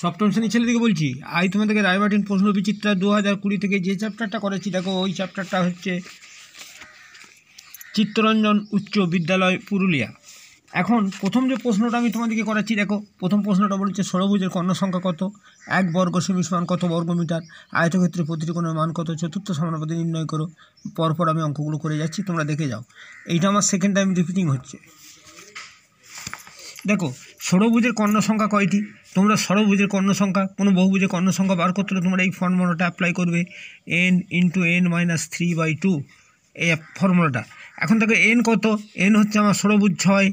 সপ্তম শ্রেণী ছেলেদেরকে বলছি আজ তোমাদেরকে রায়বাটিন প্রশ্ন বিচিত্রা দু হাজার কুড়ি থেকে যে চ্যাপ্টারটা করেছি দেখো ওই চ্যাপ্টারটা হচ্ছে চিত্তরঞ্জন উচ্চ বিদ্যালয় পুরুলিয়া এখন প্রথম যে প্রশ্নটা আমি তোমাদেরকে করাচ্ছি দেখো প্রথম প্রশ্নটা বলছে ষোলভুজের কর্ণ সংখ্যা কত এক বর্গ সেমিস মান কত বর্গমিটার আয়তক্ষেত্রে কোনো মান কত চতুর্থ সমানপতি নির্ণয় করো পরপর আমি অঙ্কগুলো করে যাচ্ছি তোমরা দেখে যাও এইটা আমার সেকেন্ড টাইম রিপিটিং হচ্ছে দেখো ষড়ভুজের কর্ণ সংখ্যা কয়টি তোমরা ষড়ভুজের কর্ণ সংখ্যা কোনো বহুভুজের কর্ণ সংখ্যা বার করতে তোমরা এই ফর্মুলাটা অ্যাপ্লাই করবে n into n minus three by two এই ফর্মুলাটা এখন দেখো এন কত এন হচ্ছে আমার ষড়ভুজ ছয়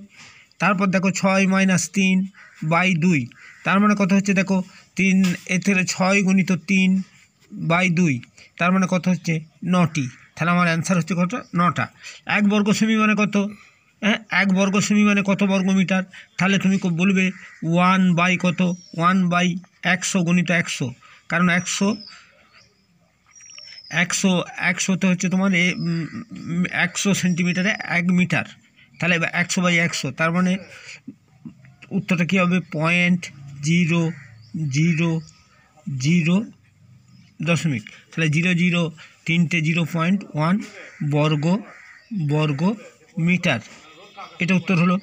তারপর দেখো ছয় মাইনাস তিন বাই দুই তার মানে কত হচ্ছে দেখো তিন এ থেকে ছয় গুণিত তিন বাই দুই তার মানে কত হচ্ছে নটি তাহলে আমার অ্যান্সার হচ্ছে কত নটা এক বর্গ সেমি মানে কত হ্যাঁ এক বর্গ সেমি মানে কত বর্গ মিটার তাহলে তুমি বলবে ওয়ান বাই কত ওয়ান বাই একশো গণিত একশো কারণ একশো একশো একশোতে হচ্ছে তোমার এ একশো সেন্টিমিটারে এক মিটার তাহলে একশো বাই একশো তার মানে উত্তরটা কী হবে পয়েন্ট জিরো জিরো জিরো দশমিক তাহলে জিরো জিরো তিনটে জিরো পয়েন্ট ওয়ান বর্গ বর্গ মিটার এটা উত্তর হলো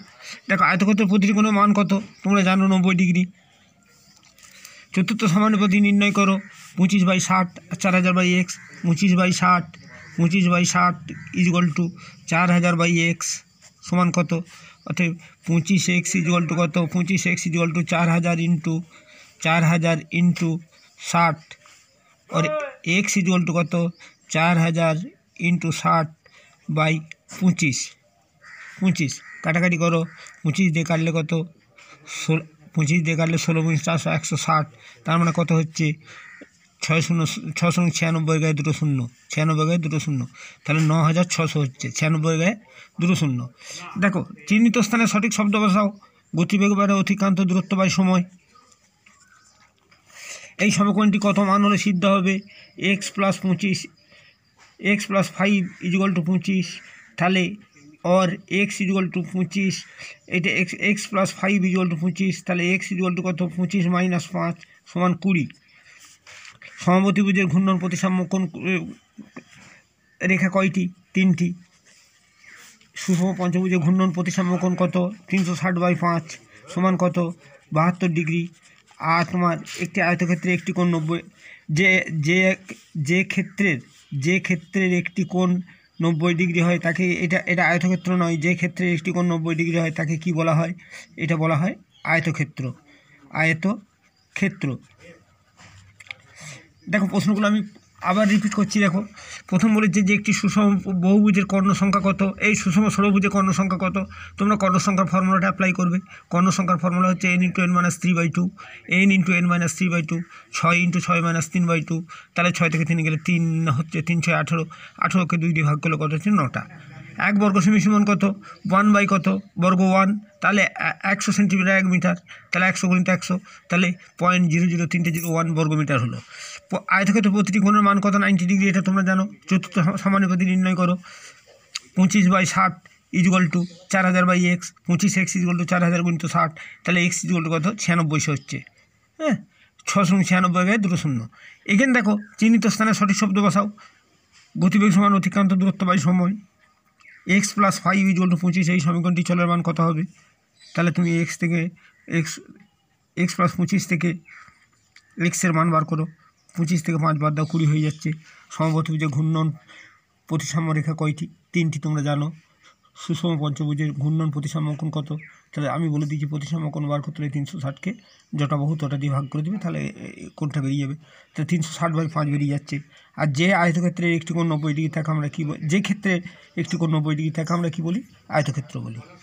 দেখো আয়তক্ষেত্রের প্রতিটি কোনো মান কত তোমরা জানো নব্বই ডিগ্রি চতুর্থ সমানুপাতি নির্ণয় করো পঁচিশ বাই ষাট চার হাজার বাই এক্স পঁচিশ বাই ষাট পঁচিশ বাই ষাট ইজগল টু চার হাজার বাই এক্স সমান কত অর্থাৎ পঁচিশ এক্স ইজগল টু কত পঁচিশ এক্স ইজগল টু চার হাজার ইন্টু চার হাজার ইন্টু ষাট এক্স एक सीजल টু কত চার হাজার ইন্টু ষাট বাই পঁচিশ পঁচিশ কাটাকাটি করো পঁচিশ দিয়ে কাটলে কত ষোলো পঁচিশ দিয়ে কাটলে ষোলো পঁচিশ চারশো একশো ষাট তার মানে কত হচ্ছে ছয় শূন্য ছয় শূন্য ছিয়ানব্বই গায়ে দুটো শূন্য ছিয়ানব্বই গায়ে দুটো শূন্য তাহলে ন হাজার ছশো হচ্ছে ছিয়ানব্বই গায়ে দুটো শূন্য দেখো চিহ্নিত স্থানে সঠিক শব্দ বসাও গতিবেগ বাড়ে অতিক্রান্ত দূরত্ব বাই সময় এই সমকোণটি কত মান হলে সিদ্ধ হবে এক্স প্লাস পঁচিশ x plus five equal to পঁচিশ তাহলে অর এক্স ইজুয়াল টু পঁচিশ এটা x x plus five equal to পঁচিশ তাহলে এক্স ইজুয়াল টু কত পঁচিশ মাইনাস পাঁচ সমান কুড়ি সমবতিভুজের ঘূর্ণন প্রতিসাম্য কোন রেখা কয়টি তিনটি সুষম পঞ্চভুজের ঘূর্ণন প্রতিসাম্য কোণ কত তিনশো ষাট বাই পাঁচ সমান কত বাহাত্তর ডিগ্রি আর তোমার একটি আয়তক্ষেত্রে একটি কোণ নব্বই যে যে যে ক্ষেত্রের যে ক্ষেত্রের একটি কোণ নব্বই ডিগ্রি হয় তাকে এটা এটা আয়তক্ষেত্র নয় যে ক্ষেত্রে একটি কোণ নব্বই ডিগ্রি হয় তাকে কি বলা হয় এটা বলা হয় আয়তক্ষেত্র আয়তক্ষেত্র দেখো প্রশ্নগুলো আমি আবার রিপিট করছি দেখো প্রথম বলেছে যে একটি সুষম বহুভুজের কর্ণ সংখ্যা কত এই সুষম ষোলভুজের কর্ণ সংখ্যা কত তোমরা কর্ণ সংখ্যার ফর্মুলাটা অ্যাপ্লাই করবে কর্ণ সংখ্যার ফর্মুলা হচ্ছে n into n minus three by two n into n minus three by two ছয় ইন্টু ছয় মাইনাস তিন বাই টু তাহলে ছয় থেকে তিন গেলে তিন হচ্ছে তিন ছয় আঠেরো আঠেরোকে দুই দিয়ে ভাগ করলে কত হচ্ছে নটা এক বর্গ সেমি সমান কত ওয়ান বাই কত বর্গ ওয়ান তাহলে একশো সেন্টিমিটার এক মিটার তাহলে একশো গুণিত একশো তাহলে পয়েন্ট জিরো জিরো তিনটে জিরো ওয়ান বর্গ মিটার হলো আয়তক্ষেত্র প্রতিটি গুণের মান কত নাইনটি ডিগ্রি এটা তোমরা জানো চতুর্থ প্রতি নির্ণয় করো পঁচিশ বাই ষাট ইজুগল টু চার হাজার বাই এক্স পঁচিশ এক্স ইজুগল টু চার হাজার গুণিত ষাট তাহলে এক্স ইজুগল টু কত সে হচ্ছে হ্যাঁ ছশো ছিয়ানব্বই গায়ে দুটো শূন্য এখানে দেখো চিহ্নিত স্থানে সঠিক শব্দ বসাও গতিবেগ সমান অতিক্রান্ত দূরত্ব বাই সময় x plus five equal to পঁচিশ এই সমীকরণটি চলের মান কত হবে তাহলে তুমি এক্স থেকে এক্স এক্স প্লাস পঁচিশ থেকে এক্সের মান বার করো পঁচিশ থেকে পাঁচ বার দাও কুড়ি হয়ে যাচ্ছে সম্ভবত যে ঘূর্ণন প্রতিসাম্য রেখা কয়টি তিনটি তোমরা জানো সুষম পঞ্চভুজের ঘূর্ণন প্রতিসাম্যকোণ কত তাহলে আমি বলে দিচ্ছি প্রতিসাম্যকোণ বার করতে হলে তিনশো ষাটকে যটা বহু তটা দিয়ে ভাগ করে দেবে তাহলে কোনটা বেরিয়ে যাবে তাহলে তিনশো ষাট বাই পাঁচ বেরিয়ে যাচ্ছে আর যে আয়তক্ষেত্রের একটি কোন নব্বই ডিগ্রি থাকে আমরা কী যে ক্ষেত্রে একটি কোন নব্বই ডিগ্রি থাকে আমরা কী বলি আয়তক্ষেত্র বলি